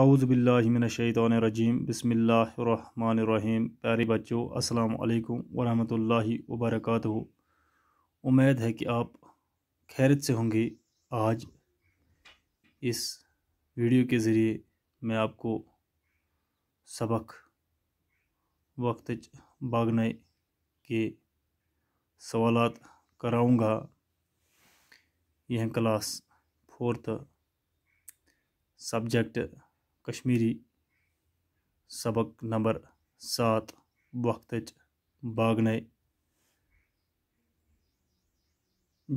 आउज़बिल्लिमिनशैतरजीम बसमीम प्यारे बच्चों अस्सलाम वालेकुम वरहमतुल्लाहि वबरकत उम्मीद है कि आप खैरत से होंगे आज इस वीडियो के ज़रिए मैं आपको सबक वक्त बागने के सवाल कराऊँगा यह क्लास फोर्थ सब्जेक्ट कश्मीरी सबक नंबर सात वक्त बागन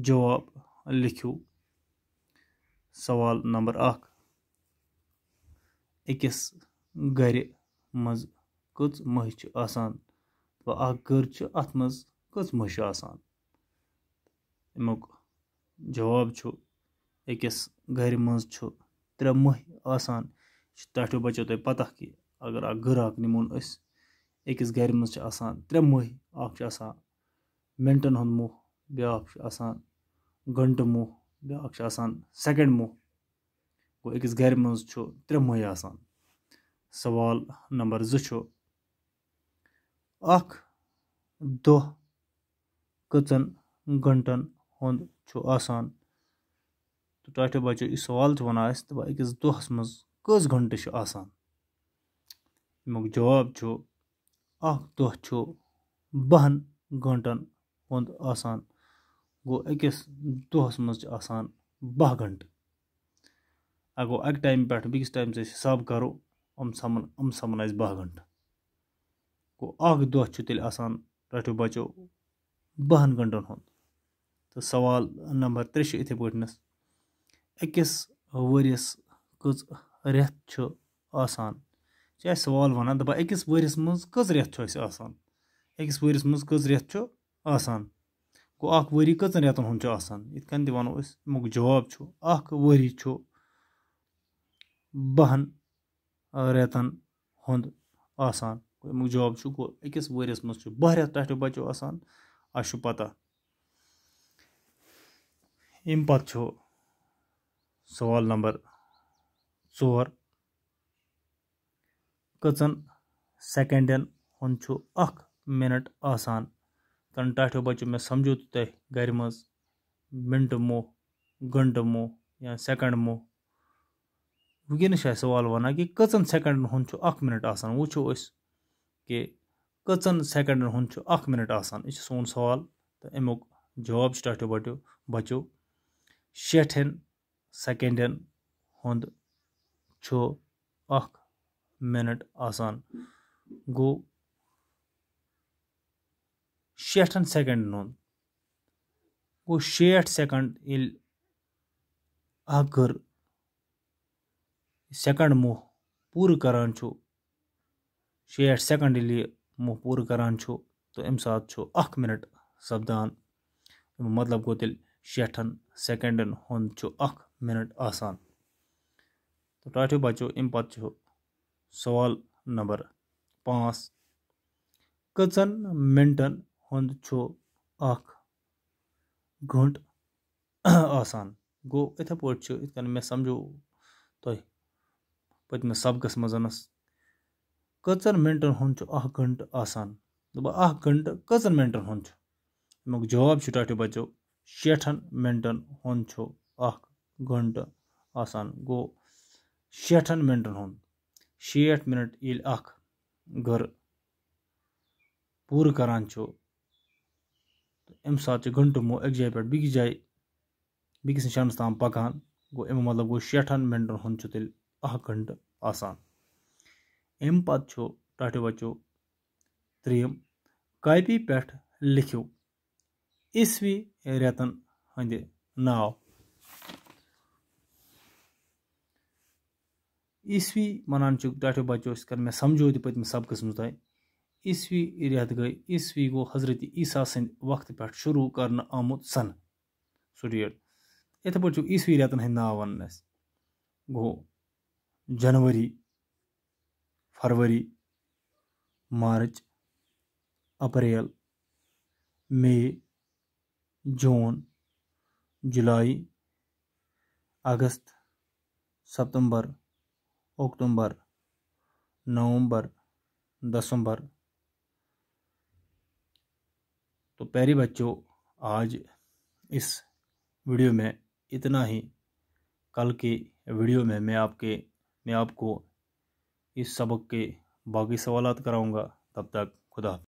जवाब लिखो सवाल नंबर अक्स अकिस गर मज कच मह अत मज कच मह अमुक जवाब अकिस गर मज त्रे मह आसान تۄہہِ بَچو تۄہہِ پَتہ کہِ اگر اَکھ گٕراکھ نِمون أسۍ أکِس گَرِ منٛز چھِ آسان ترٛےٚ مٔہۍ اَکھ چھِ آسان مِنٹَن ہُنٛد مُہ بیٛاکھ چھُ آسان گھنٛٹہٕ مُہ بیٛاکھ چھُ آسان سٮ۪کٮ۪نٛڈ مُہ گوٚو أکِس گَرِ منٛز چھُ ترٛےٚ مٔہۍ آسان سوال نمبر زٕ چھُ اَکھ دۄہ کٔژَن گھنٛٹَن ہُنٛد چھُ آسان تہٕ ٹاٹھیو بَچو یہِ سوال چھُ وَنان اَسہِ دَپان أکِس دۄہَس منٛز کٔژ گھنٛٹہٕ چھِ آسان اَمیُک جواب چھُ اَکھ دۄہ چھُ بَہَن گٲنٛٹَن ہُنٛد آسان گوٚو أکِس دۄہَس منٛز چھِ آسان بَہہ گھنٛٹہٕ اگر گوٚو اَکہِ ٹایمہٕ پٮ۪ٹھ بیٚکِس ٹایمَس أسۍ حساب کَرو یِم سَمَن یِم سَمَن اَسہِ بَہہ گھنٛٹہٕ گوٚو اَکھ دۄہ چھُ تیٚلہِ آسان رۄپیو بَچو بَہَن گھنٛٹَن ہُنٛد تہٕ سوال نمبر ترٛےٚ چھُ یِتھَے پٲٹھۍ أکِس ؤریَس کٔژ رٮ۪تھ چھُ آسان چھِ اَسہِ سوال وَنان دَپان أکِس ؤریَس منٛز کٔژ رٮ۪تھ چھُ اَسہِ آسان أکِس ؤریَس منٛز کٔژ رٮ۪تھ چھُ آسان گوٚو اَکھ ؤری کٔژَن رٮ۪تَن ہُنٛد چھُ آسان یِتھ کٔنۍ تہِ وَنو أسۍ اَمیُک جواب چھُ اَکھ ؤری چھُ بَہَن رٮ۪تَن ہُنٛد آسان گوٚو اَمیُک جواب چھُ گوٚو أکِس ؤریَس منٛز چھُ بَہہ رٮ۪تھ پٮ۪ٹھٕ بَچو آسان اَسہِ چھُ پَتہ اَمہِ پَتہٕ چھُ سوال نمبر ژور کٔژَن سیٚکَنٛڈَن ہُنٛد چھُ اَکھ مِنَٹ آسان کَنٹاٹھیو بَچو مےٚ سَمجھو تُہۍ تُہۍ گَرِ منٛز مِنٹہٕ مو گَنٹہٕ مو یا سیٚکَنٛڈ مو وٕنکیٚنَس چھُ اَسہِ سوال وَنان کہِ کٔژَن سیٚکَنٛڈَن ہُنٛد چھُ اَکھ مِنَٹ آسان وٕچھو أسۍ کہِ کٔژَن سیٚکَنٛڈَن ہُنٛد چھُ اَکھ مِنَٹ آسان یہِ چھُ سون سوال تہٕ امیُک جواب چھُ ٹاٹھیو بَٹیو بَچو شیٹھٮ۪ن سیٚکَنٛڈَن ہُنٛد چھُ اَکھ مِنَٹ آسان گوٚو شیٹھَن سٮ۪کَنٛڈَن ہُنٛد گوٚو شیٹھ سٮ۪کَنٛڈ ییٚلہِ اَکھ گٔر سٮ۪کَنٛڈ موہ پوٗرٕ کَران چھُ شیٹھ سٮ۪کَنٛڈ ییٚلہِ یہِ موہ پوٗرٕ کَران چھُ تہٕ اَمہِ ساتہٕ چھُ اَکھ مِنَٹ سَپدان اَمیُک مطلب گوٚو تیٚلہِ شیٹھَن سٮ۪کَنٛڈَن ہُنٛد چھُ اَکھ مِنَٹ آسان तो टाठियो बचो अम पे सवाल नंबर पाँच कचन मिनटन हूँ घंट आसान गो इथे पे इत कन मे समझो तुम तो सबकस मज कचन मिनटन हूँ घंट आसान दब कचन मिनटन हूँ अमुक जवाब टाठियो बचो शेठन मिनटन हूँ घंट आसान गो شیٹھن مِنٹَن ہُنٛد شیٹھ مِنَٹ ییٚلہِ اَکھ گٔر پوٗرٕ کَران چھُ تہٕ اَمہِ ساتہٕ چھِ گھنٛٹہٕ مو اَکہِ جایہِ پٮ۪ٹھ بیٚکِس جایہِ بیٚکِس نِشانَس تام پَکان گوٚو اَمیُک مطلب گوٚو شیٹھَن مِنٹَن ہُنٛد چھُ تیٚلہِ اَکھ گھنٛٹہٕ آسان اَمہِ پَتہٕ چھُ ٹاٹھیو بَچو ترٛیٚیِم کاپی پٮ۪ٹھ لیکھِو عیٖسوی رٮ۪تَن ہٕنٛدِ ناو ईस्वी वन डाटो बचो कर मैं समझो तो पतम सबकस मज तह ईस्वी रेत गई ईस्वी गो हजरत ईसा सद वक्त पे शुरू कर आमुत सन सो डेट इथे पे ईस्वी रेतन हंद ना वन गो जनवरी फरवरी मार्च अप्रैल मई जून जुलाई अगस्त सितंबर अक्टूबर नवंबर दसंबर तो प्यारे बच्चों आज इस वीडियो में इतना ही कल के वीडियो में मैं आपके मैं आपको इस सबक के बाकी सवाल कराऊंगा तब तक खुदा